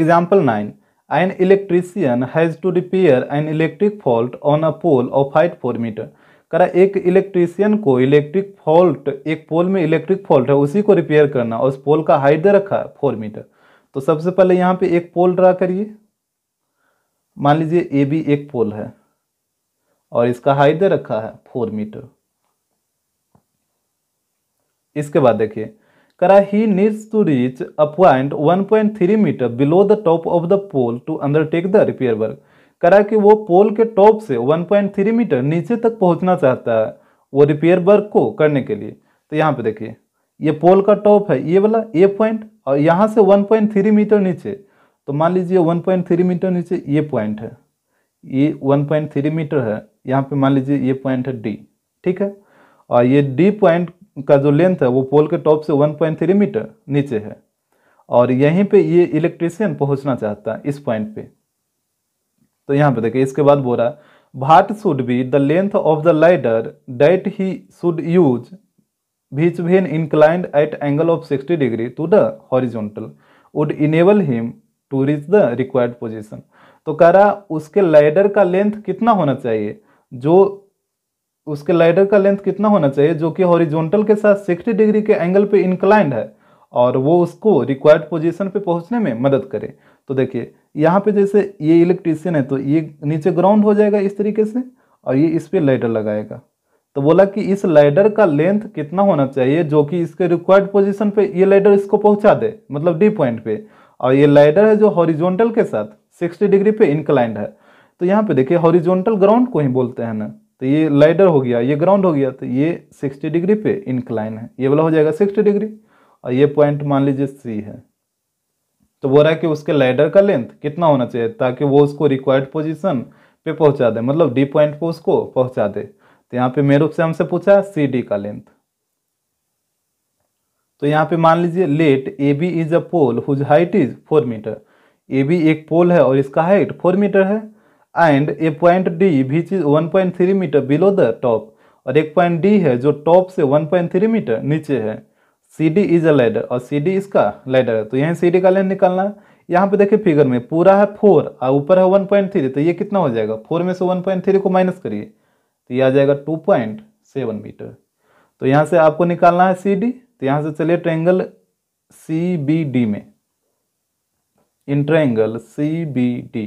Example 9. An electrician has to repair an electric fault on a pole of height 4 meter. करा एक electrician को electric fault एक पोल में electric fault है उसी को रिपेयर करना और उस पोल का हाइट दे रखा है फोर मीटर तो सबसे पहले यहाँ पे एक पोल ड्रा करिए मान लीजिए ए बी एक पोल है और इसका हाइट दे रखा है फोर मीटर इसके बाद देखिए Kara, he needs to reach a point 1.3 metre below the top of the pole to undertake the repair work करा कि वो पोल के टॉप से 1.3 मीटर नीचे तक पहुंचना चाहता है वो रिपेयर वर्क को करने के लिए तो यहाँ पे देखिए ये पोल का टॉप है ये वाला ए पॉइंट और यहाँ से 1.3 मीटर नीचे तो मान लीजिए 1.3 मीटर नीचे ये पॉइंट है ये 1.3 मीटर है यहाँ पे मान लीजिए ये पॉइंट है डी ठीक है और ये डी पॉइंट का जो लेंथ है वो पोल के टॉप से 1.3 मीटर नीचे है और यहीं पे ये इलेक्ट्रिशियन पहुंचना चाहता है इस पॉइंट पे तो यहाँ पे देखिए इसके बाद बोरा भाट should be the length of the ladder that he should use which when inclined at angle of 60 degree to the horizontal would enable him to reach the required position तो कह रहा उसके लाइडर का लेंथ कितना होना चाहिए जो उसके लाइडर का लेंथ कितना होना चाहिए जो कि हॉरिजॉन्टल के साथ 60 डिग्री के एंगल पे इंक्लाइंड है और वो उसको रिक्वायर्ड पोजीशन पे पहुंचने में मदद करे तो देखिए यहाँ पे जैसे ये इलेक्ट्रीशियन है तो ये नीचे ग्राउंड हो जाएगा इस तरीके से और ये इस पर लाइडर लगाएगा तो बोला कि इस लाइडर का लेंथ कितना होना चाहिए जो कि इसके रिक्वायर्ड पोजीशन पे ये लाइडर इसको पहुंचा दे मतलब डी पॉइंट पे और ये लाइडर है जो हॉरिजॉन्टल के साथ 60 डिग्री पे इंक्लाइंड है तो यहाँ पे देखिए हॉरिजॉन्टल ग्राउंड को ही बोलते हैं ना तो ये लाइडर हो गया ये ग्राउंड हो गया तो ये सिक्सटी डिग्री पे इंक्लाइन है ये वाला हो जाएगा सिक्सटी डिग्री और ये पॉइंट मान लीजिए सी है तो बोल रहा है कि उसके लाइडर का लेंथ कितना होना चाहिए ताकि वो उसको रिक्वायर्ड पोजिशन पे पहुंचा दे मतलब डी पॉइंट पे उसको पहुंचा दे तो यहाँ पे मेरे रूप से हमसे पूछा सी डी का लेंथ तो यहाँ पे मान लीजिए let A B is a pole whose height is four metre A B एक पोल है और इसका हाइट फोर मीटर है and A point D which is 1.3 metre below the top और एक पॉइंट डी है जो टॉप से 1.3 मीटर नीचे है C D is a ladder और सी डी इसका लेडर है तो यहाँ सी डी का लेंथ निकालना है यहाँ पे देखिए फिगर में पूरा है फोर और ऊपर है वन पॉइंट थ्री तो ये कितना हो जाएगा फोर में से वन पॉइंट थ्री को माइनस करिए तो ये आ जाएगा टू पॉइंट सेवन मीटर तो यहाँ से आपको निकालना है सी डी तो यहाँ से चलिए ट्रैंगल सी बी डी में in triangle C B D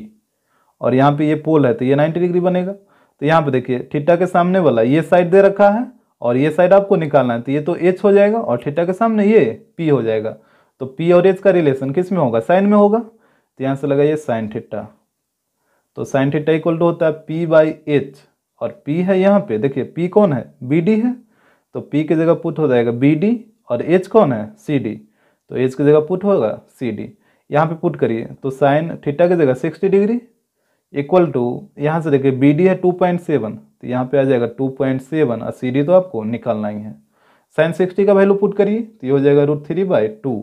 और यहाँ पे ये पोल है तो ये 90 डिग्री बनेगा तो यहाँ पे देखिए ठिट्टा के सामने वाला ये साइड दे रखा है और ये साइड आपको निकालना है तो ये तो एच हो जाएगा और ठिट्टा के सामने ये पी हो जाएगा तो पी और एच का रिलेशन किस में होगा साइन में होगा तो यहाँ से लगाइए साइन ठिट्टा तो साइन ठिट्टा इक्वल टू होता है पी बाई एच और पी है यहाँ पे देखिए पी कौन है बी डी है तो पी की जगह पुट हो जाएगा बी डी और एच कौन है सी डी तो एच की जगह पुट होगा सी डी यहाँ पे पुट करिए तो साइन थीटा की जगह सिक्सटी डिग्री इक्वल टू यहाँ से देखिए बी डी है टू पॉइंट सेवन तो यहाँ पे आ जाएगा टू पॉइंट सेवन और सी डी तो आपको निकालना ही है साइन सिक्सटी का वैल्यू पुट करिए तो ये हो जाएगा रूट थ्री बाई टू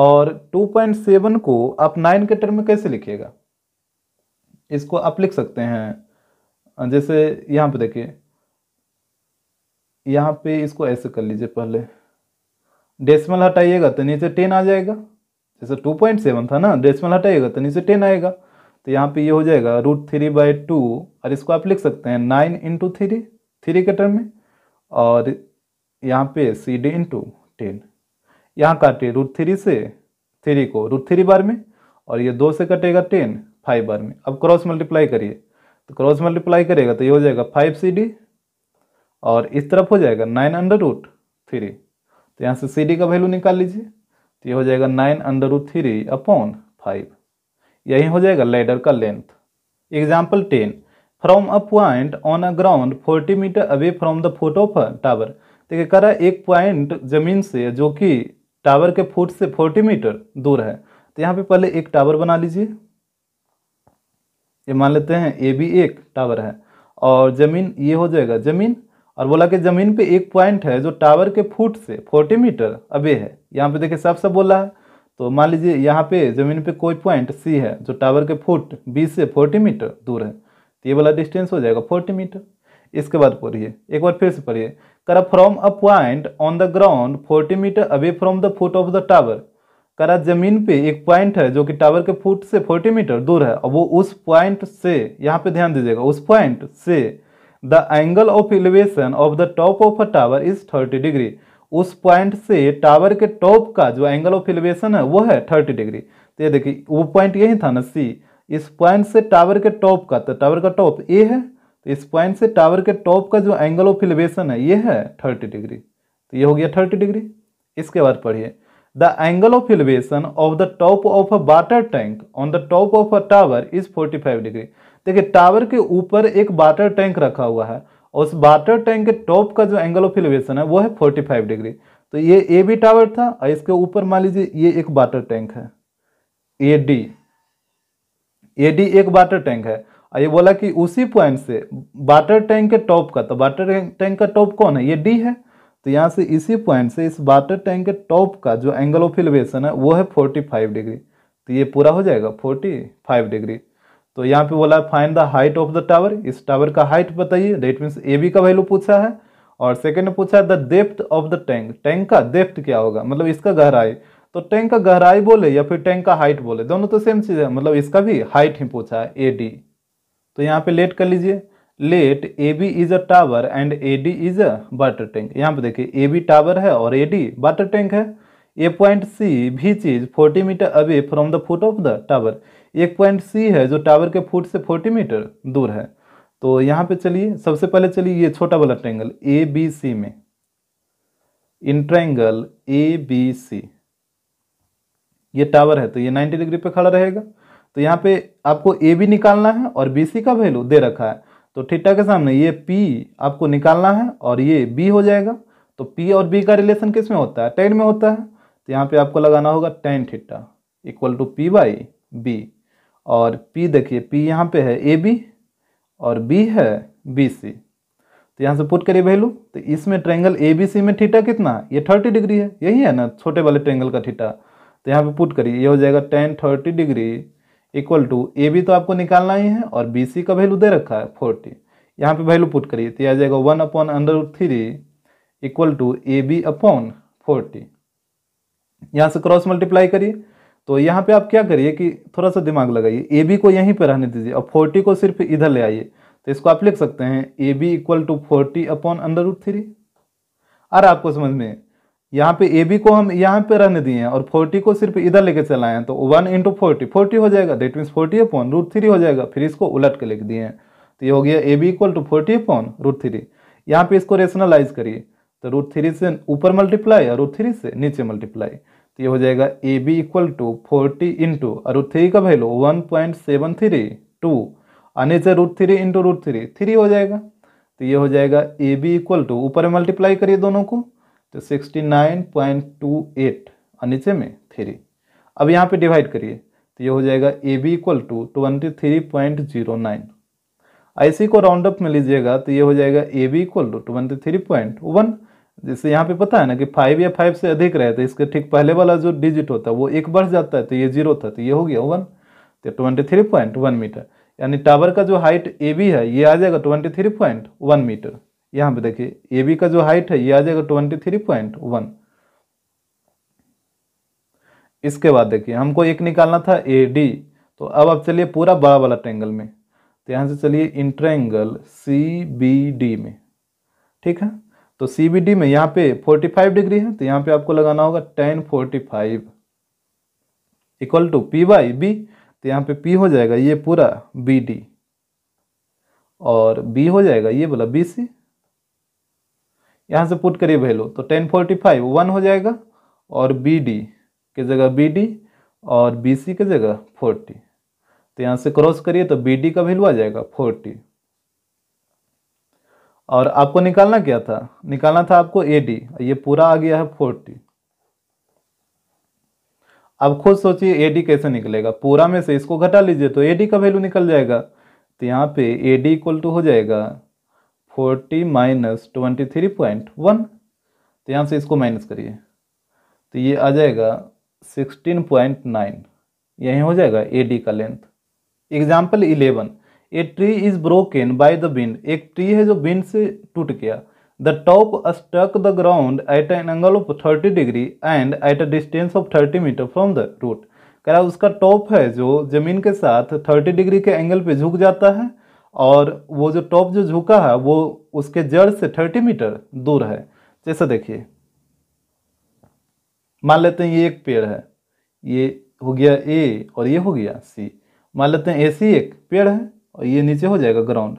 और टू पॉइंट सेवन को आप नाइन के टर्म में कैसे लिखिएगा इसको आप लिख सकते हैं जैसे यहाँ पे देखिए यहाँ पे इसको ऐसे कर लीजिए पहले डेसिमल हटाइएगा तो नीचे टेन आ जाएगा जैसे टू पॉइंट सेवन था ना डेसिमल हटाइएगा तो नीचे टेन आएगा तो यहाँ पे ये हो जाएगा रूट थ्री बाई टू और इसको आप लिख सकते हैं नाइन इंटू थ्री थ्री के टर्म में और यहाँ पे सी डी इंटू टेन यहाँ काटे रूट थ्री से थ्री को रूट थ्री बार में और ये दो से कटेगा टेन फाइव बार में अब क्रॉस मल्टीप्लाई करिए तो क्रॉस मल्टीप्लाई करेगा तो ये हो जाएगा फाइव सी डी और इस तरफ हो जाएगा नाइन अंडर रूट थ्री तो यहाँ से सी डी का वैल्यू निकाल लीजिए तो ये हो जाएगा nine under root three upon five यही हो जाएगा लेडर का length example ten from a point on a ground forty metre away from the foot of tower देखिए कह रहा है एक पॉइंट जमीन से जो कि टावर के फुट से फोर्टी मीटर दूर है तो यहाँ पे पहले एक टावर बना लीजिए ये मान लेते हैं ए भी एक टावर है और ज़मीन ये हो जाएगा ज़मीन और बोला कि ज़मीन पे एक पॉइंट है जो टावर के फुट से फोर्टी मीटर अबे है यहाँ पे देखिए साफ साफ बोला है तो मान लीजिए यहाँ पे ज़मीन पे कोई पॉइंट सी है जो टावर के फुट बी से फोर्टी मीटर दूर है तो ये वाला डिस्टेंस हो जाएगा फोर्टी मीटर इसके बाद पढ़िए एक बार फिर से पढ़िए करा from a point on the ground forty metre away from the foot of the tower करा जमीन पे एक पॉइंट है जो कि टावर के फुट से फोर्टी मीटर दूर है और वो उस पॉइंट से यहाँ पे ध्यान दीजिएगा उस पॉइंट से the angle of elevation of the top of a tower is thirty degree उस पॉइंट से टावर के टॉप का जो एंगल ऑफ एलिवेशन है वो है थर्टी डिग्री तो ये देखिए वो पॉइंट यही था ना सी इस पॉइंट से टावर के टॉप का तो टावर का टॉप ए है तो इस पॉइंट से टावर के टॉप का जो एंगल ऑफ एलिवेशन है ये है थर्टी डिग्री तो ये हो गया थर्टी डिग्री इसके बाद पढ़िए the angle of elevation of the top of a water tank on the top of a tower is forty five degree देखिए टावर के ऊपर एक वाटर टैंक रखा हुआ है और उस वाटर टैंक के टॉप का जो एंगल ऑफ एलिवेशन है वो है फोर्टी फाइव डिग्री तो ये ए बी टावर था और इसके ऊपर मान लीजिए ये एक वाटर टैंक है ए डी ए डी एक वाटर टैंक है और ये बोला कि उसी पॉइंट से वाटर टैंक के टॉप का तो वाटर टैंक का टॉप कौन है ये डी है तो यहाँ से इसी पॉइंट से इस वाटर टैंक के टॉप का जो एंगल ऑफ एलिवेशन है वो है फाइव डिग्री तो ये पूरा हो जाएगा फाइव डिग्री तो यहाँ पे बोला find the height of the tower इस टावर का हाइट बताइए डेट मीन्स ए बी का वैल्यू पूछा है और सेकेंड पूछा है the depth of the tank tank का डेप्थ क्या होगा मतलब इसका गहराई तो टैंक का गहराई बोले या फिर टैंक का हाइट बोले दोनों तो सेम चीज़ है मतलब इसका भी हाइट ही पूछा है ए डी तो यहाँ पे लेट कर लीजिए let A B is a tower and A D is a water tank यहाँ पे देखिए ए बी टावर है और ए डी वाटर टैंक है ए पॉइंट सी भी चीज forty metre away from the foot of the tower एक point C है जो टावर के फुट से फोर्टी मीटर दूर है तो यहाँ पे चलिए सबसे पहले चलिए ये छोटा वाला ट्रैंगल ए बी सी में in triangle A B C ये टावर है तो ये 90 डिग्री पे खड़ा रहेगा तो यहाँ पे आपको ए बी निकालना है और बी सी का वैल्यू दे रखा है तो ठिट्टा के सामने ये पी आपको निकालना है और ये बी हो जाएगा तो पी और बी का रिलेशन किस में होता है टेन में होता है तो यहाँ पे आपको लगाना होगा tan theta equal to P by B और P देखिए P यहाँ पे है ए बी और B है बी सी तो यहाँ से पुट करिए वैल्यू तो इसमें ट्रेंगल ए बी सी में थीटा कितना ये थर्टी डिग्री है यही है ना छोटे वाले ट्रेंगल का थीटा तो यहाँ पे पुट करिए ये हो जाएगा tan thirty degree equal to A B तो आपको निकालना ही है और बी सी का वैल्यू दे रखा है फोर्टी यहाँ पे वैल्यू पुट करिए तो यह आ जाएगा one upon under three equal to A B upon forty यहाँ से क्रॉस मल्टीप्लाई करिए तो यहाँ पे आप क्या करिए कि थोड़ा सा दिमाग लगाइए ए बी को यहीं पे रहने दीजिए और फोर्टी को सिर्फ इधर ले आइए तो इसको आप लिख सकते हैं A B equal to forty upon under root three अरे आपको समझ में यहाँ पे ए बी को हम यहाँ पे रहने दिए हैं और फोर्टी को सिर्फ इधर लेके चलाए हैं तो वन इंटू फोर्टी फोर्टी हो जाएगा that means forty upon root three हो जाएगा फिर इसको उलट के लिख दिए हैं तो ये हो गया A B equal to forty upon root three यहाँ पे इसको रेशनलाइज करिए तो रूट थ्री से ऊपर मल्टीप्लाई और रूट थ्री से नीचे मल्टीप्लाई ये हो जाएगा A B equal to forty into और रूट थ्री का value one point seven three two और नीचे root three into root three three हो जाएगा तो ये हो जाएगा ए बी इक्वल टू ऊपर में मल्टीप्लाई करिए दोनों को तो sixty nine point two eight और नीचे में थ्री अब यहाँ पे डिवाइड करिए तो ये हो जाएगा A B equal to twenty three point zero nine ऐसे को राउंड अप में लीजिएगा तो ये हो जाएगा A B equal to twenty three point one जैसे यहाँ पे पता है ना कि फाइव या फाइव से अधिक रहे तो इसके ठीक पहले वाला जो डिजिट होता है वो एक बढ़ जाता है तो ये जीरो था तो ये हो गया वन तो twenty three point one metre यानी टावर का जो हाइट ए बी है ये आ जाएगा twenty three point one metre यहाँ पे देखिए ए बी का जो हाइट है ये आ जाएगा ट्वेंटी थ्री पॉइंट वन इसके बाद देखिए हमको एक निकालना था ए डी तो अब आप चलिए पूरा बड़ा वाला ट्रेंगल में तो यहाँ से चलिए इंट्रेंगल सी बी डी में ठीक है तो सी में यहाँ पे 45 डिग्री है तो यहाँ पे आपको लगाना होगा tan forty five equal to P by B तो यहाँ पे पी हो जाएगा ये पूरा बी डी और बी हो जाएगा ये बोला बी सी यहाँ से पुट करिए वैल्यू तो टेन फोर्टी फाइव वन हो जाएगा और बी डी के जगह बी डी और बी सी के जगह फोर्टी तो यहाँ से क्रॉस करिए तो बी डी का वैल्यू आ जाएगा फोर्टी और आपको निकालना क्या था निकालना था आपको ए डी ये पूरा आ गया है फोर्टी अब खुद सोचिए ए डी कैसे निकलेगा पूरा में से इसको घटा लीजिए तो ए डी का वैल्यू निकल जाएगा तो यहाँ पे ए डी इक्वल टू हो जाएगा forty minus twenty three point one तो यहाँ से इसको माइनस करिए तो ये आ जाएगा सिक्सटीन पॉइंट नाइन यही हो जाएगा ए डी का length example eleven a tree is broken by the wind एक ट्री है जो विंड से टूट गया the top stuck the ground at an angle of thirty degree and at a distance of thirty metre from the root कह रहा उसका top है जो ज़मीन के साथ थर्टी डिग्री के एंगल पे झुक जाता है और वो जो टॉप जो झुका है वो उसके जड़ से थर्टी मीटर दूर है जैसा देखिए मान लेते हैं ये एक पेड़ है ये हो गया ए और ये हो गया सी मान लेते हैं ए सी एक पेड़ है और ये नीचे हो जाएगा ग्राउंड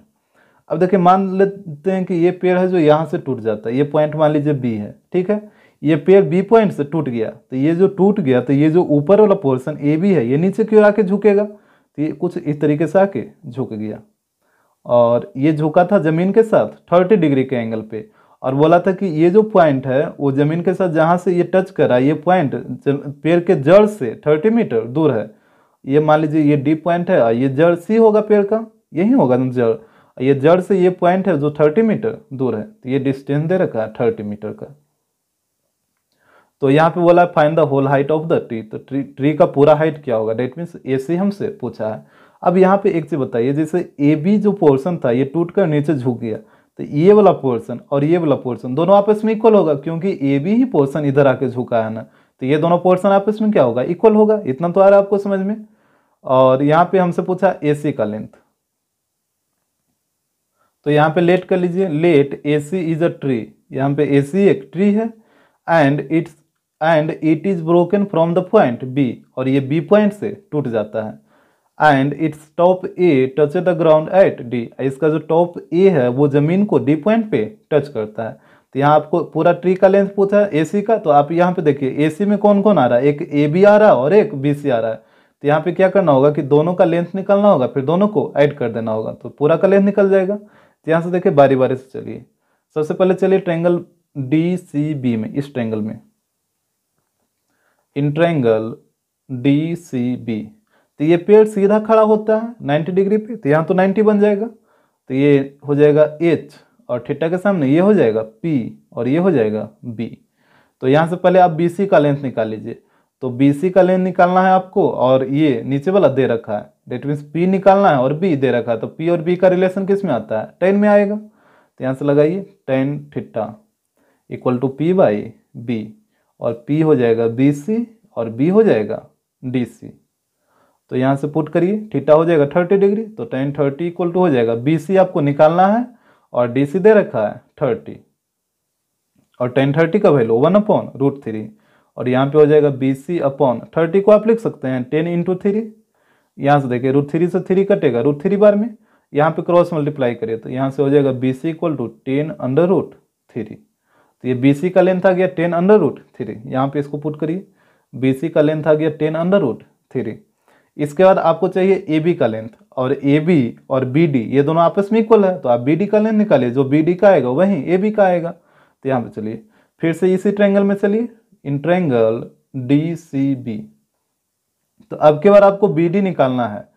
अब देखिए मान लेते हैं कि ये पेड़ है जो यहाँ से टूट जाता है ये पॉइंट मान लीजिए बी है ठीक है ये पेड़ बी पॉइंट से टूट गया तो ये जो टूट गया तो ये जो ऊपर वाला पोर्सन ए बी है ये नीचे की ओर आके झुकेगा तो ये कुछ इस तरीके से आके झुक गया और ये झुका था ज़मीन के साथ थर्टी डिग्री के एंगल पे और बोला था कि ये जो पॉइंट है वो ज़मीन के साथ जहाँ से ये टच करा ये पॉइंट पेड़ के जड़ से थर्टी मीटर दूर है ये मान लीजिए ये डी पॉइंट है ये जड़ सी होगा पेड़ का यही होगा ना जड़ ये जड़ से ये पॉइंट है जो थर्टी मीटर दूर है तो ये डिस्टेंस दे रखा है थर्टी मीटर का तो यहाँ पे बोला find the whole height of the tree तो ट्री ट्री का पूरा हाइट क्या होगा डेट मीन्स ए सी हमसे पूछा है अब यहाँ पे एक चीज़ बताइए जैसे ए बी जो पोर्सन था ये टूट कर नीचे झुक गया तो ये वाला पोर्सन और ये वाला पोर्सन दोनों आपस में इक्वल होगा क्योंकि ए बी ही पोर्सन इधर आके झुका है ना तो ये दोनों पोर्सन आपस में क्या होगा इक्वल होगा इतना तो आ रहा है आपको समझ में और यहाँ पे हमसे पूछा ए का लेंथ तो यहाँ पे लेट कर लीजिए let A C is a tree यहाँ पे ए सी एक ट्री है and it's and it is broken from the point B और ये बी पॉइंट से टूट जाता है and it's top a touch the ground at D इसका जो टॉप ए है वो जमीन को डी पॉइंट पे टच करता है तो यहाँ आपको पूरा ट्री का लेंथ पूछा है ए का तो आप यहाँ पे देखिए ए में कौन कौन आ रहा है एक ए बी आ रहा है और एक बी सी आ रहा है तो यहाँ पे क्या करना होगा कि दोनों का लेंथ निकालना होगा फिर दोनों को ऐड कर देना होगा तो पूरा का लेंथ निकल जाएगा तो यहाँ से देखिए बारी बारी से चलिए सबसे पहले चलिए ट्रैंगल डी सी बी में इस ट्रैंगल में in triangle D C B तो ये पेड़ सीधा खड़ा होता है नाइन्टी डिग्री पे तो यहाँ तो नाइन्टी बन जाएगा तो ये हो जाएगा एच और थीटा के सामने ये हो जाएगा पी और ये हो जाएगा बी तो यहाँ से पहले आप बी सी का लेंथ निकाल लीजिए तो बी सी का लेंथ निकालना है आपको और ये नीचे वाला दे रखा है डेट मीन्स P निकालना है और बी दे रखा है तो पी और बी का रिलेशन किस में आता है टेन में आएगा तो यहाँ से लगाइए tan theta equal to P by B और पी हो जाएगा बी सी और बी हो जाएगा डी सी तो यहाँ से पुट करिए ठिट्टा हो जाएगा थर्टी डिग्री तो टेन थर्टी इक्वल टू हो जाएगा बी सी आपको निकालना है और डी दे रखा है थर्टी और टेन थर्टी का value one upon root three और यहाँ पे हो जाएगा बी सी अपॉन थर्टी को आप लिख सकते हैं टेन इंटू थ्री यहाँ से देखिए रूट थ्री से थ्री कटेगा रूट थ्री बार में यहाँ पे क्रॉस मल्टीप्लाई करिए तो यहाँ से हो जाएगा B C equal to ten under root three तो ये बी सी का लेंथ आ गया टेन अंडर रूट थ्री यहाँ पे इसको पुट करिए बी सी का लेंथ आ गया टेन अंडर रूट थ्री इसके बाद आपको चाहिए ए बी का लेंथ और ए बी और बी डी ये दोनों आपस में इक्वल है तो आप बी डी का लेंथ निकालिए जो बी डी का आएगा वही ए बी का आएगा तो यहाँ पे चलिए फिर से इसी ट्रेंगल में चलिए इन डी सी बी तो अब के बार आपको बी डी निकालना है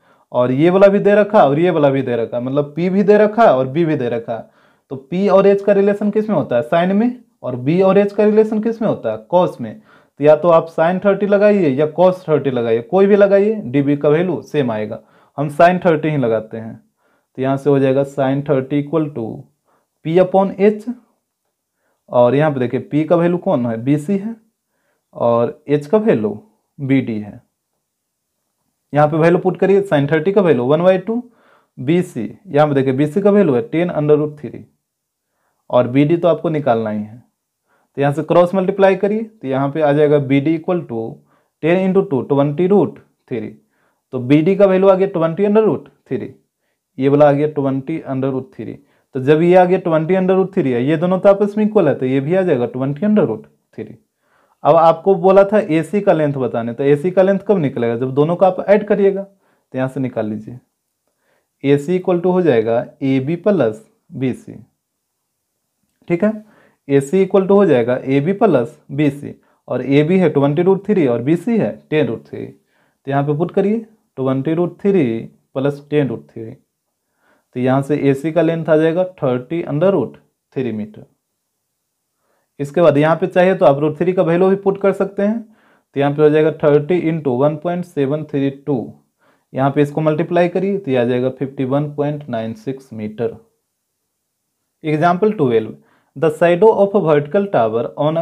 और ये वाला भी दे रखा है और ये वाला भी दे रखा है मतलब पी भी दे रखा है और बी भी दे रखा है तो पी और एच का रिलेशन किस में होता है साइन में और बी और एच का रिलेशन किस में होता है कॉस में तो या तो आप साइन थर्टी लगाइए या कॉस थर्टी लगाइए कोई भी लगाइए डी का वैल्यू सेम आएगा हम साइन थर्टी ही लगाते हैं तो यहाँ से हो जाएगा sine thirty equal to P upon H और यहाँ पे देखिए पी का वैल्यू कौन है बी सी है और एच का वैल्यू बी डी है यहाँ पे वैल्यू पुट करिए साइन थर्टी का value one by two B C यहाँ पे देखिए बी सी का वैल्यू है टेन अंडर रूट थ्री और बी डी तो आपको निकालना ही है तो यहाँ से क्रॉस मल्टीप्लाई करिए तो यहाँ पे आ जाएगा B D equal to ten into two twenty root three तो बी डी का वैल्यू आ गया ट्वेंटी अंडर रूट थ्री ये वाला आ गया ट्वेंटी अंडर रूट थ्री तो जब ये आ गया ट्वेंटी अंडर रूट थ्री है ये दोनों तो आपस में इक्वल है तो ये भी आ जाएगा ट्वेंटी अंडर रूट थ्री अब आपको बोला था ए सी का लेंथ बताने तो ए सी का लेंथ कब निकलेगा जब दोनों का आप ऐड करिएगा तो यहाँ से निकाल लीजिए ए सी इक्वल टू हो जाएगा A B plus B C ठीक है ए सी इक्वल टू हो जाएगा A B plus B C और ए बी है ट्वेंटी रूट थ्री और बी सी है टेन रूट थ्री तो यहाँ पे पुट करिए twenty root three plus ten root three तो यहाँ से ए सी का लेंथ आ जाएगा thirty under root three metre इसके बाद यहाँ पे चाहिए तो आप रूट थ्री का वैल्यू भी पुट कर सकते हैं तो यहाँ पे हो जाएगा thirty into one point seven three two यहाँ पे इसको मल्टीप्लाई करिए तो आ जाएगा fifty one point nine six metre example twelve the shadow of a vertical on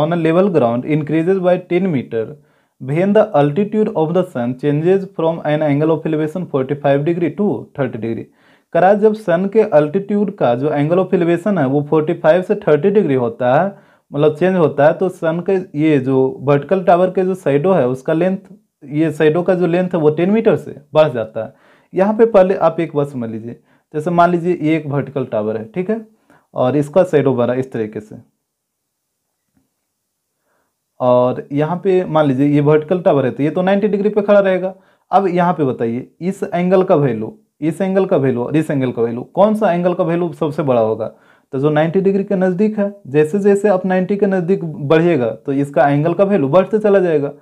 on level ground a by ten metre by the altitude of the sun changes from an angle of elevation forty five degree to thirty degree करा जब सन के altitude का जो angle of elevation है वो forty five से thirty degree होता है मतलब चेंज होता है तो सन के ये जो वर्टिकल टावर के जो साइडो है उसका लेंथ ये साइडो का जो लेंथ है वो टेन मीटर से बढ़ जाता है यहाँ पे पहले आप एक बस समझ लीजिए जैसे मान लीजिए ये एक वर्टिकल टावर है ठीक है और इसका शेडो बना इस तरीके से और यहाँ पे मान लीजिए ये वर्टिकल टावर है तो ये तो 90 डिग्री पे खड़ा रहेगा अब यहाँ पे बताइए इस एंगल का वैल्यू इस एंगल का वैल्यू और इस एंगल का वैल्यू कौन सा एंगल का वैल्यू सबसे बड़ा होगा तो जो 90 डिग्री के नज़दीक है जैसे जैसे आप 90 के नज़दीक बढ़िएगा तो इसका एंगल का वैल्यू बढ़ते चला जाएगा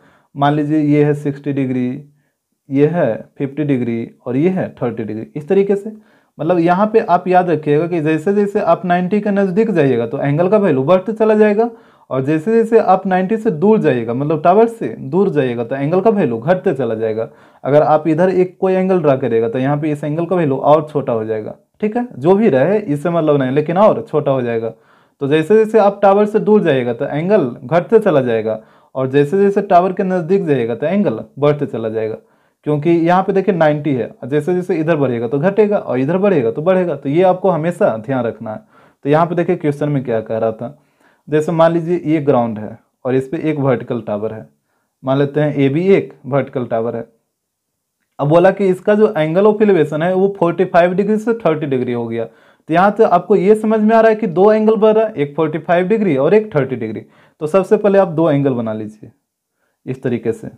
मान लीजिए ये है सिक्सटी डिग्री ये है फिफ्टी डिग्री और ये है थर्टी डिग्री इस तरीके से मतलब यहाँ पे आप याद रखिएगा कि जैसे जैसे आप 90 के नज़दीक जाइएगा तो एंगल का वैल्यू बढ़ते चला जाएगा और जैसे जैसे आप 90 से दूर जाइएगा मतलब टावर से दूर जाइएगा तो एंगल का वैल्यू घटते चला जाएगा अगर आप इधर एक कोई एंगल ड्रा करेगा तो यहाँ पे इस एंगल का वैल्यू और छोटा हो जाएगा ठीक है जो भी रहे इससे मतलब नहीं लेकिन और छोटा हो जाएगा तो जैसे जैसे आप टावर से दूर जाइएगा तो एंगल घटते चला जाएगा और जैसे जैसे टावर के नज़दीक जाइएगा तो एंगल बढ़ते चला जाएगा क्योंकि यहाँ पे देखिए 90 है जैसे जैसे इधर बढ़ेगा तो घटेगा और इधर बढ़ेगा तो बढ़ेगा तो ये आपको हमेशा ध्यान रखना है तो यहाँ पे देखिए क्वेश्चन में क्या कह रहा था जैसे मान लीजिए ये ग्राउंड है और इस पर एक वर्टिकल टावर है मान लेते हैं ए भी एक वर्टिकल टावर है अब बोला कि इसका जो एंगल ऑफ एलिवेशन है वो फोर्टी डिग्री से थर्टी डिग्री हो गया तो यहाँ तो आपको ये समझ में आ रहा है कि दो एंगल बढ़ रहा है एक फोर्टी डिग्री और एक थर्टी डिग्री तो सबसे पहले आप दो एंगल बना लीजिए इस तरीके से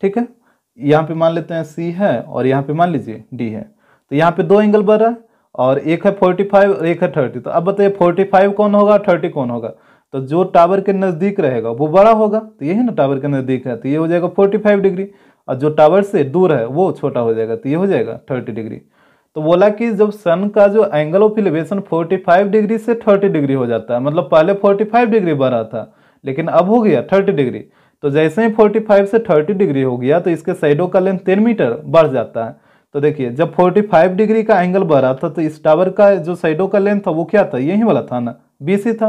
ठीक है यहाँ पे मान लेते हैं सी है और यहाँ पे मान लीजिए डी है तो यहाँ पे दो एंगल बढ़ रहा है और एक है फोर्टी फाइव और एक है थर्टी तो अब बताइए फोर्टी फाइव कौन होगा थर्टी कौन होगा तो जो टावर के नज़दीक रहेगा वो बड़ा होगा तो यही ना टावर के नज़दीक है तो ये हो जाएगा फोर्टी फाइव डिग्री और जो टावर से दूर है वो छोटा हो जाएगा तो ये हो जाएगा थर्टी डिग्री तो बोला कि जब सन का जो angle of elevation five degree से थर्टी डिग्री हो जाता है मतलब पहले फोर्टी फाइव डिग्री बढ़ रहा था लेकिन अब हो गया थर्टी डिग्री तो जैसे ही 45 से 30 डिग्री हो गया तो इसके साइडों का लेंथ तीन मीटर बढ़ जाता है तो देखिए जब 45 डिग्री का एंगल बढ़ा था तो इस टावर का जो साइडों का लेंथ था वो क्या था यही वाला था ना बी था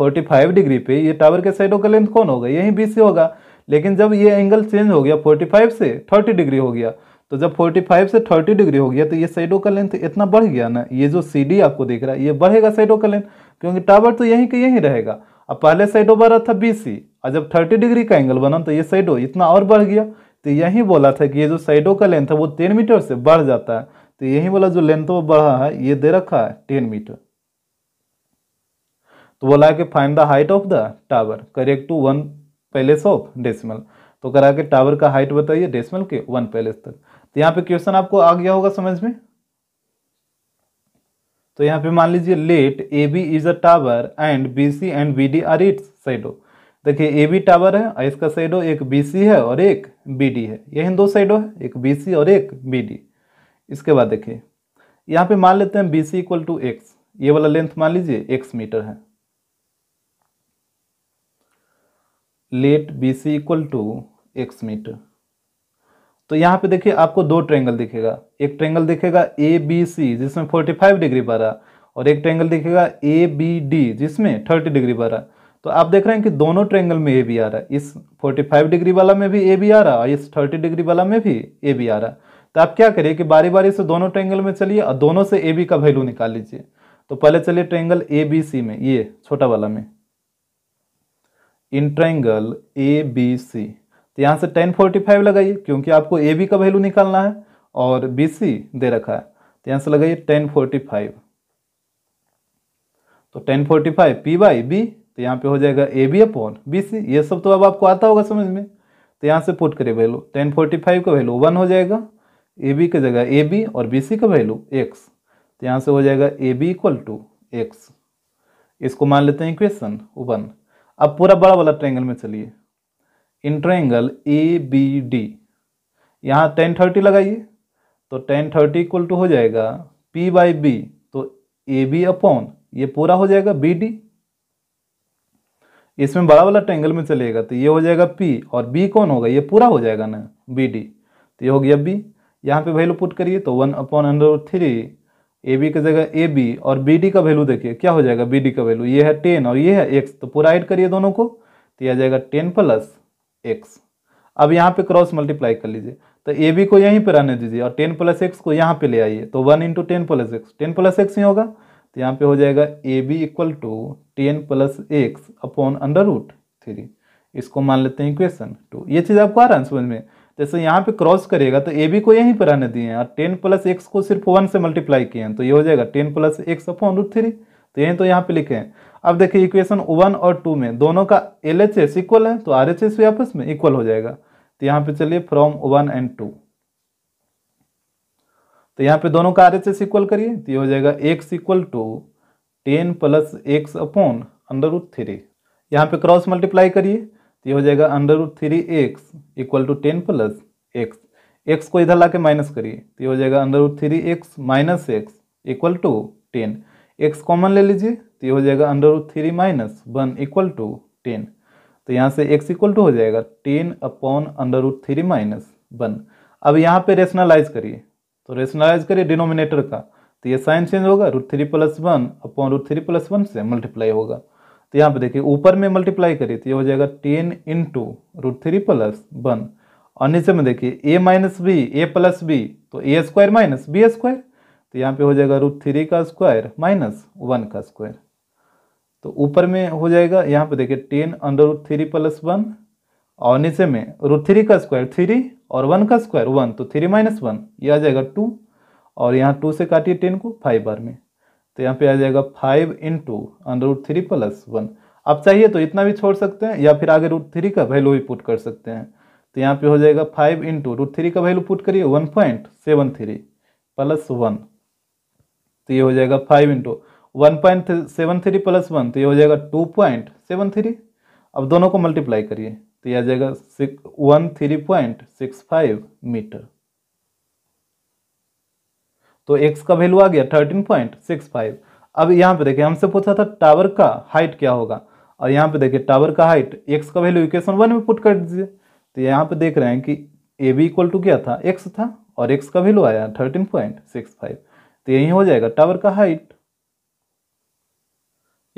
45 डिग्री पे ये टावर के साइडों का लेंथ कौन होगा यही बी होगा लेकिन जब ये एंगल चेंज हो गया फोर्टी से थर्टी डिग्री हो गया तो जब फोर्टी से थर्टी डिग्री हो गया तो ये साइडों का लेंथ इतना बढ़ गया ना ये जो सी आपको देख रहा है ये बढ़ेगा साइडों का लेंथ क्योंकि टावर तो यहीं के यहीं रहेगा अब पहले साइड ओ रहा था बी सी और जब थर्टी डिग्री का एंगल बना तो ये साइड ओ इतना और बढ़ गया तो यही बोला था कि ये जो साइडो का लेंथ है वो टेन मीटर से बढ़ जाता है तो यही वाला जो लेंथ वो बढ़ा है ये दे रखा है टेन मीटर तो बोला है कि find the height of the tower correct to one place of decimal तो करा के टावर का हाइट बताइए डेसिमल के वन पैलेस तक तो यहाँ पे क्वेश्चन आपको आ गया होगा समझ में तो यहाँ पे मान लीजिए let A B is a tower and B C and B D are it's shadow देखिए ए बी टावर है और इसका साइडो एक बी सी है और एक बी डी है यह दो साइडो है एक बी सी और एक बी डी इसके बाद देखिए यहाँ पे मान लेते हैं B C equal to X ये वाला लेंथ मान लीजिए एक्स मीटर है let B C equal to X metre तो यहाँ पे देखिए आपको दो ट्रेंगल दिखेगा एक ट्रेंगल दिखेगा ए बी सी जिसमें 45 डिग्री रहा और एक ट्रेंगल दिखेगा ए बी डी जिसमें 30 डिग्री रहा तो आप देख रहे हैं कि दोनों ट्रेंगल में ए बी आ रहा है इस 45 डिग्री वाला में भी ए बी आ रहा और इस 30 डिग्री वाला में भी ए बी आ रहा तो आप क्या करिए कि बारी बारी से दोनों ट्रेंगल में चलिए और दोनों से ए बी का वैल्यू निकाल लीजिए तो पहले चलिए ट्रेंगल ए बी सी में ये छोटा वाला में in triangle A B C तो यहाँ से टेन फोर्टी फाइव लगाइए क्योंकि आपको ए बी का वैल्यू निकालना है और बी सी दे रखा है तो यहाँ से लगाइए टेन फोर्टी फाइव तो tan forty five P by B तो यहाँ पे हो जाएगा A B upon B C ये सब तो अब आपको आता होगा समझ में तो यहाँ से पुट करिए वैल्यू टेन फोर्टी फाइव का वैल्यू वन हो जाएगा ए बी की जगह ए बी और बी सी का वैल्यू एक्स तो यहाँ से हो जाएगा A B equal to X इसको मान लेते हैं इक्वेशन वन अब पूरा बड़ा वाला ट्रेंगल में चलिए इंट्रेंगल ए बी डी यहाँ टेन थर्टी लगाइए तो टेन थर्टी इक्वल टू हो जाएगा पी बाई बी तो ए बी अपॉन ये पूरा हो जाएगा बी डी इसमें बड़ा वाला ट्रेंगल में चलेगा तो ये हो जाएगा पी और बी कौन होगा ये पूरा हो जाएगा ना बी डी तो ये हो गया बी यहाँ पे वैल्यू पुट करिए तो one upon under three A B की जगह ए बी और बी डी का वैल्यू देखिए क्या हो जाएगा बी डी का वैल्यू ये है टेन और ये है एक्स तो पूरा ऐड करिए दोनों को तो यह आ जाएगा टेन प्लस एक्स अब यहाँ पे क्रॉस मल्टीप्लाई कर लीजिए तो ए बी को यहीं पे रहने दीजिए और टेन प्लस एक्स को यहाँ पे ले आइए तो one into ten plus X ten plus X ही होगा तो यहाँ पे हो जाएगा A B equal to ten plus x upon under root three इसको मान लेते हैं इक्वेशन टू ये चीज़ आपको आ रहा है समझ में जैसे यहाँ पे क्रॉस करेगा तो ए बी को यहीं पर रहने दिए हैं और टेन प्लस एक्स को सिर्फ वन से मल्टीप्लाई किए हैं तो ये हो जाएगा ten plus x upon root three तो यहीं तो यहाँ पे लिखे हैं अब देखिए इक्वेशन वन और टू में दोनों का एल एच एस इक्वल है तो आर एच एस भी आपस में इक्वल हो जाएगा तो यहाँ पे चलिए फ्रॉम वन एंड टू तो यहाँ पे दोनों का आर एच एस इक्वल करिए तो ये हो जाएगा x equal to ten plus x upon under root three यहाँ पे क्रॉस मल्टीप्लाई करिए तो ये हो जाएगा under root three x equal to ten plus x x को इधर ला माइनस करिए तो ये हो जाएगा under root three x minus x equal to ten X common ले लीजिए तो ये हो जाएगा under root three minus one equal to ten तो यहाँ से एक्स इक्वल टू हो जाएगा ten upon under root three minus one अब यहाँ पे रेशनलाइज करिए तो रेशनलाइज करिए डिनोमिनेटर का तो ये साइन चेंज होगा root three plus one upon root three plus one से मल्टीप्लाई होगा तो यहाँ पे देखिए ऊपर में मल्टीप्लाई करिए तो ये हो जाएगा ten into root three plus one और नीचे में देखिए A minus B A plus B तो A square minus B square तो यहाँ पे हो जाएगा रूट थ्री का स्क्वायर माइनस वन का स्क्वायर तो ऊपर में हो जाएगा यहाँ पे देखिए ten under root three plus one और नीचे में रूट थ्री का स्क्वायर थ्री और वन का स्क्वायर वन तो थ्री माइनस वन ये आ जाएगा टू और यहाँ टू से काटिए टेन को फाइव बार में तो यहाँ पे आ जाएगा five into under root three plus one आप चाहिए तो इतना भी छोड़ सकते हैं या फिर आगे रूट थ्री का वैल्यू भी पुट कर सकते हैं तो यहाँ पे हो जाएगा फाइव इंटू रूट थ्री का वैल्यू पुट करिए one point seven three plus one तो ये हो जाएगा five into one point seven three plus one तो ये हो जाएगा टू पॉइंट सेवन थ्री अब दोनों को मल्टीप्लाई करिए तो यह आ जाएगा one three point six five metre तो एक्स का वैल्यू आ गया थर्टीन पॉइंट सिक्स फाइव अब यहाँ पे देखिए हमसे पूछा था टावर का हाइट क्या होगा और यहाँ पे देखिए टावर का हाइट एक्स का वैल्यू इक्वेशन वन में पुट कर दीजिए तो यहाँ पे देख रहे हैं कि ए बी इक्वल टू क्या था एक्स था और एक्स का वैल्यू आया थर्टीन पॉइंट सिक्स फाइव तो यही हो जाएगा टावर का height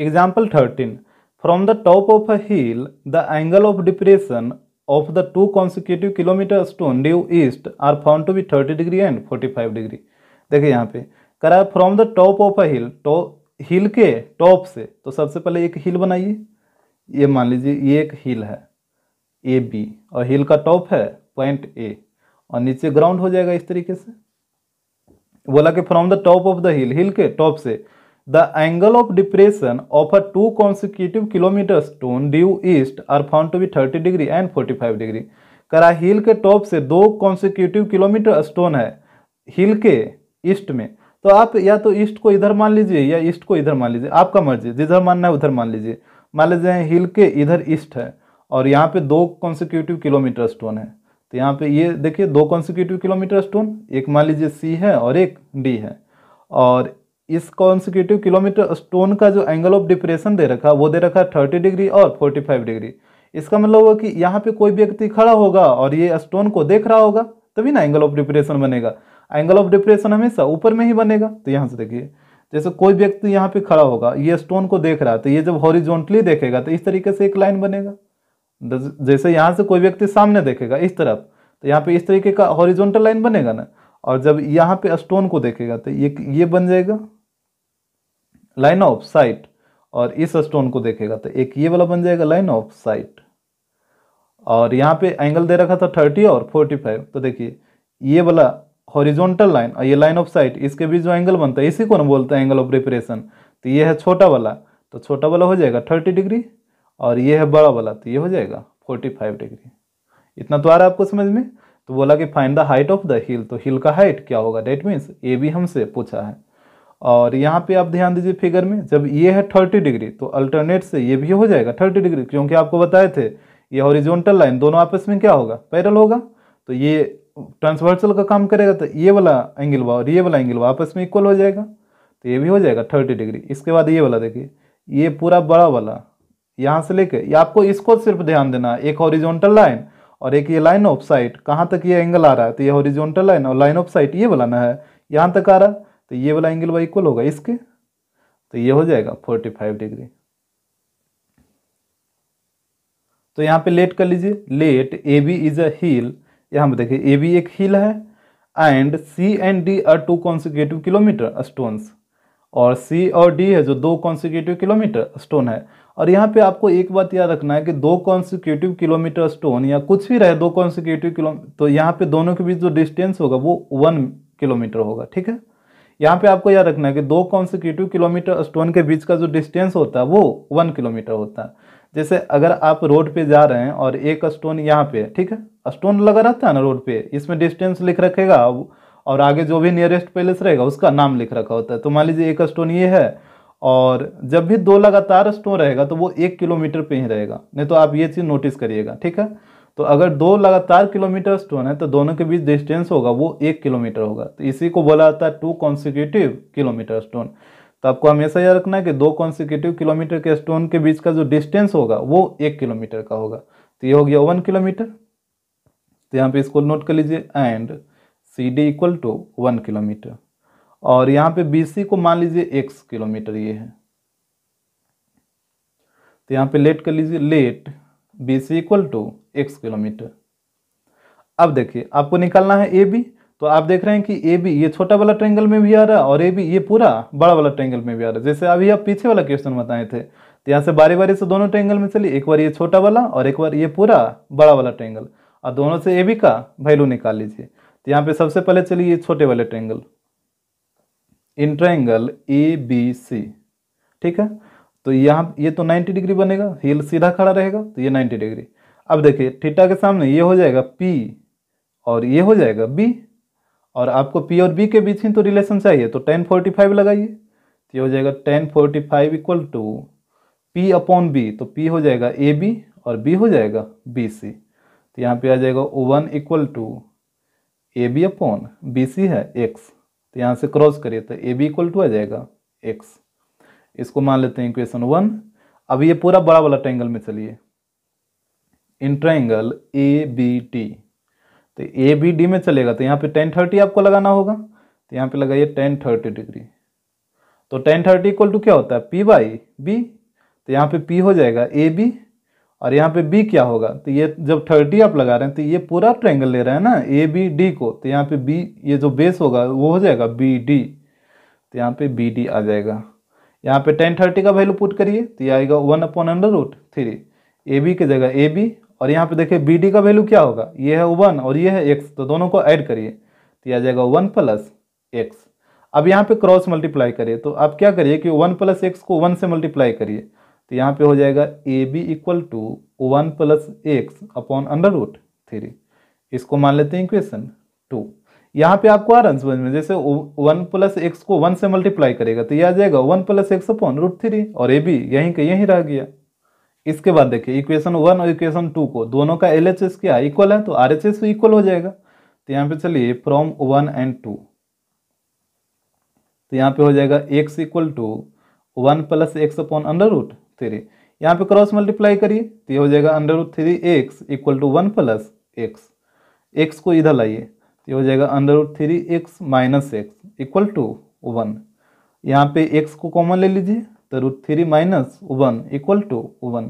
example thirteen from the top of a hill the angle of depression the two consecutive kilometre stone due east are found to be thirty degree and forty five degree देखिए यहाँ पे करा from the top of a hill टॉ hill के top से तो सबसे पहले एक हिल बनाइए ये मान लीजिए ये एक हिल है ए बी और हिल का टॉप है पॉइंट ए और नीचे ग्राउंड हो जाएगा इस तरीके से बोला कि from the top of the hill hill के टॉप से the angle of depression of a two consecutive kilometre stone due east are found to be thirty degree and forty five degree करा हिल के top से दो consecutive kilometre stone है हिल के east में तो आप या तो ईस्ट को इधर मान लीजिए या ईस्ट को इधर मान लीजिए आपका मर्जी जिधर मानना है उधर मान लीजिए मान लीजिए हिल के इधर ईस्ट है और यहाँ पे दो कॉन्सिक्यूटिव किलोमीटर स्टोन है तो यहाँ पे ये देखिए दो कॉन्सिक्यूटिव किलोमीटर स्टोन एक मान लीजिए सी है और एक डी है और इस कॉन्सिक्यूटिव किलोमीटर स्टोन का जो एंगल ऑफ डिप्रेशन दे रखा वो दे रखा है थर्टी डिग्री और फोर्टी फाइव डिग्री इसका मतलब हुआ कि यहाँ पे कोई व्यक्ति खड़ा होगा और ये स्टोन को देख रहा होगा तभी ना एंगल ऑफ डिप्रेशन बनेगा एंगल ऑफ डिप्रेशन हमेशा ऊपर में ही बनेगा तो यहाँ से देखिए जैसे कोई व्यक्ति यहाँ पे खड़ा होगा ये स्टोन को देख रहा है तो ये जब हॉरिजॉन्टली देखेगा तो इस तरीके से एक लाइन बनेगा जैसे यहाँ से कोई व्यक्ति सामने देखेगा इस तरफ तो यहाँ पे इस तरीके का हॉरिजॉन्टल लाइन बनेगा ना और जब यहाँ पे स्टोन को देखेगा तो ये ये बन जाएगा लाइन ऑफ साइट और इस स्टोन को देखेगा तो एक ये वाला बन जाएगा लाइन ऑफ साइट और यहाँ पे एंगल दे रखा था थर्टी और फोर्टी फाइव तो देखिए ये वाला हॉरिजॉन्टल लाइन और ये लाइन ऑफ साइट इसके बीच जो एंगल बनता है इसी को ना बोलते हैं एंगल ऑफ रिपरेशन तो ये है छोटा वाला तो छोटा वाला हो जाएगा थर्टी डिग्री और ये है बड़ा वाला तो ये हो जाएगा 45 डिग्री इतना तो आ रहा है आपको समझ में तो बोला कि find the height of the hill तो हिल का हाइट क्या होगा डेट मीन्स ए भी हमसे पूछा है और यहाँ पे आप ध्यान दीजिए फिगर में जब ये है थर्टी डिग्री तो अल्टरनेट से ये भी हो जाएगा थर्टी डिग्री क्योंकि आपको बताए थे ये हॉरिजॉन्टल लाइन दोनों आपस में क्या होगा पैरल होगा तो ये ट्रांसवर्सल का काम करेगा तो ये वाला एंगल हुआ और ये वाला एंगल वा आपस में इक्वल हो जाएगा तो ये भी हो जाएगा थर्टी डिग्री इसके बाद ये वाला देखिए ये पूरा बड़ा वाला यहाँ से लेके ये आपको इसको सिर्फ ध्यान देना है एक हॉरिजॉन्टल लाइन और एक ये लाइन ऑफ साइट कहाँ तक ये एंगल आ रहा है तो ये हॉरिजॉन्टल लाइन और लाइन ऑफ साइट ये वाला ना है यहाँ तक आ रहा तो ये वाला एंगल वाई इक्वल होगा इसके तो ये हो जाएगा फोर्टी फाइव डिग्री तो यहाँ पे लेट कर लीजिए let A B is a hill यहाँ पे देखिए ए बी एक हिल है and C and D are two consecutive kilometre stones और सी और डी है जो दो कॉन्सिक्यूटिव किलोमीटर स्टोन है और यहाँ पे आपको एक बात याद रखना है कि दो कॉन्सिक्यूटिव किलोमीटर स्टोन या कुछ भी रहे दो कॉन्सिक्यूटिव किलोमीटर तो यहाँ पे दोनों के बीच जो डिस्टेंस होगा वो वन किलोमीटर होगा ठीक है यहाँ पे आपको याद रखना है कि दो कॉन्सिक्यूटिव किलोमीटर स्टोन के बीच का जो डिस्टेंस होता है वो वन किलोमीटर होता है जैसे अगर आप रोड पे जा रहे हैं और एक स्टोन यहाँ पे ठीक है स्टोन लगा रहता है ना रोड पे इसमें डिस्टेंस लिख रखेगा और आगे जो भी नियरेस्ट पैलेस रहेगा उसका नाम लिख रखा होता है तो मान लीजिए एक स्टोन ये है और जब भी दो लगातार स्टोन रहेगा तो वो एक किलोमीटर पे ही रहेगा नहीं तो आप ये चीज़ नोटिस करिएगा ठीक है तो अगर दो लगातार किलोमीटर स्टोन है तो दोनों के बीच डिस्टेंस होगा वो एक किलोमीटर होगा तो इसी को बोला जाता है टू कॉन्सिक्यूटिव किलोमीटर स्टोन तो आपको हमेशा याद रखना है कि दो कॉन्सिक्यूटिव किलोमीटर के स्टोन के बीच का जो डिस्टेंस होगा वो एक किलोमीटर का होगा तो ये हो गया वन किलोमीटर तो यहाँ पे इसको नोट कर लीजिए and C D equal to one kilometre और यहाँ पे बी को मान लीजिए एक्स किलोमीटर ये है तो यहाँ पे लेट कर लीजिए let B C equal to x kilometre अब देखिए आपको निकालना है ए बी तो आप देख रहे हैं कि ए बी ये छोटा वाला ट्रेंगल में भी आ रहा है और ए बी ये पूरा बड़ा वाला ट्रेंगल में भी आ रहा है जैसे अभी आप पीछे वाला क्वेश्चन बताए थे तो यहाँ से बारी बारी से दोनों ट्रेंगल में चलिए एक बार ये छोटा वाला और एक बार ये पूरा बड़ा वाला ट्रेंगल और दोनों से ए बी का वैल्यू निकाल लीजिए तो यहाँ पे सबसे पहले चलिए ये छोटे वाले triangle in angle A B C ठीक है तो यहाँ ये तो 90 डिग्री बनेगा हिल सीधा खड़ा रहेगा तो ये 90 डिग्री अब देखिए थीटा के सामने ये हो जाएगा पी और ये हो जाएगा बी और आपको पी और बी के बीच ही तो रिलेशन चाहिए तो टेन फोर्टी फाइव लगाइए तो ये हो जाएगा tan forty five equal to P upon B तो पी हो जाएगा ए बी और बी हो जाएगा बी सी तो यहाँ पे आ जाएगा O one equal to A B upon B C है एक्स तो यहाँ से क्रॉस करिए तो ए बी इक्वल टू आ जाएगा एक्स इसको मान लेते हैं इक्वेशन वन अब ये पूरा बड़ा वाला ट्रैंगल में चलिए इन ए बी टी तो ए बी डी में चलेगा तो यहाँ पे टेन थर्टी आपको लगाना होगा तो यहाँ पे लगाइए टेन थर्टी डिग्री तो टेन थर्टी इक्वल टू क्या होता है पी बाई बी तो यहाँ पे पी हो जाएगा ए बी और यहाँ पे बी क्या होगा तो ये जब थर्टी आप लगा रहे हैं तो ये पूरा ट्रैंगल ले रहे हैं ना ए बी डी को तो यहाँ पे बी ये जो बेस होगा वो हो जाएगा बी डी तो यहाँ पे बी डी आ जाएगा यहाँ पे टेन थर्टी का वैल्यू पुट करिए तो ये आएगा one upon under root three A B की जगह ए बी और यहाँ पे देखिए बी डी का वैल्यू क्या होगा ये है वन और ये है एक्स तो दोनों को ऐड करिए तो यह आ जाएगा वन प्लस एक्स अब यहाँ पे क्रॉस मल्टीप्लाई करिए तो आप क्या करिए कि वन प्लस एक्स को वन से मल्टीप्लाई करिए तो यहाँ पे हो जाएगा A B equal to one plus x upon under root three इसको मान लेते हैं इक्वेशन टू यहाँ पे आपको आ रहा समझ में जैसे वन प्लस एक्स को वन से मल्टीप्लाई करेगा तो यह आ जाएगा one plus x upon root three और ए बी यहीं का यहीं रह गया इसके बाद देखिए इक्वेशन वन और इक्वेशन टू को दोनों का एल एच एस क्या इक्वल है तो आर एच एस इक्वल हो जाएगा तो यहाँ पे चलिए फ्रॉम वन एंड टू तो यहाँ पे हो जाएगा x equal to one plus x upon under root three यहाँ पे क्रॉस मल्टीप्लाई करिए तो ये हो जाएगा under root three x equal to one plus x x को इधर लाइए तो ये हो जाएगा under root three x minus x equal to one यहाँ पे एक्स को कॉमन ले लीजिए तो root three minus one equal to one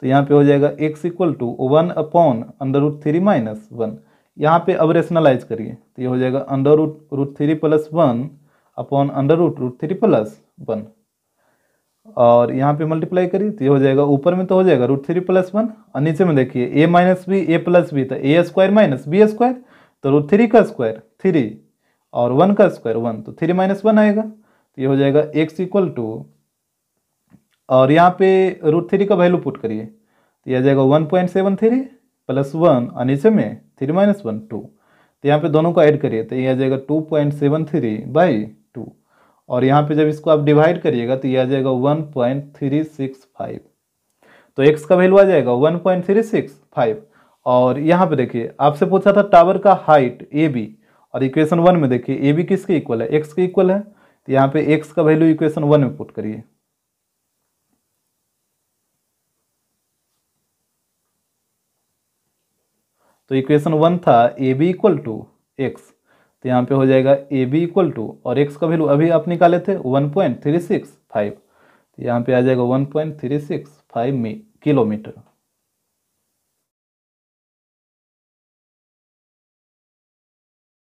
तो यहाँ पे हो जाएगा x equal to one upon under root three minus one यहाँ पे अब रेशनलाइज करिए तो ये हो जाएगा under root root three plus one upon under root root three plus one और यहाँ पे मल्टीप्लाई करिए तो ये हो जाएगा ऊपर में तो हो जाएगा रूट थ्री प्लस वन और नीचे में देखिए A minus B A plus B तो A square minus B square तो रूट थ्री का स्क्वायर थ्री और वन का स्क्वायर वन तो थ्री माइनस वन आएगा तो ये हो जाएगा एक्स इक्वल टू और यहाँ पे रूट थ्री का वैल्यू पुट करिए तो यह आ जाएगा one point seven three plus one और नीचे में थ्री माइनस वन टू तो यहाँ पे दोनों को ऐड करिए तो ये आ जाएगा two point seven three by two और यहाँ पे जब इसको आप डिवाइड करिएगा तो ये आ जाएगा one point three six five तो एक्स का वैल्यू आ जाएगा one point three six five और यहाँ पे देखिए आपसे पूछा था टावर का हाइट ए बी और इक्वेशन वन में देखिए ए बी किसके इक्वल है एक्स के इक्वल है तो यहाँ पे एक्स का वैल्यू इक्वेशन वन में पुट करिए तो इक्वेशन वन था A B equal to x तो यहाँ पे हो जाएगा ए बी इक्वल टू और एक्स का वैल्यू अभी आप निकाले थे one point three six five तो यहाँ पे आ जाएगा one point three six five kilometre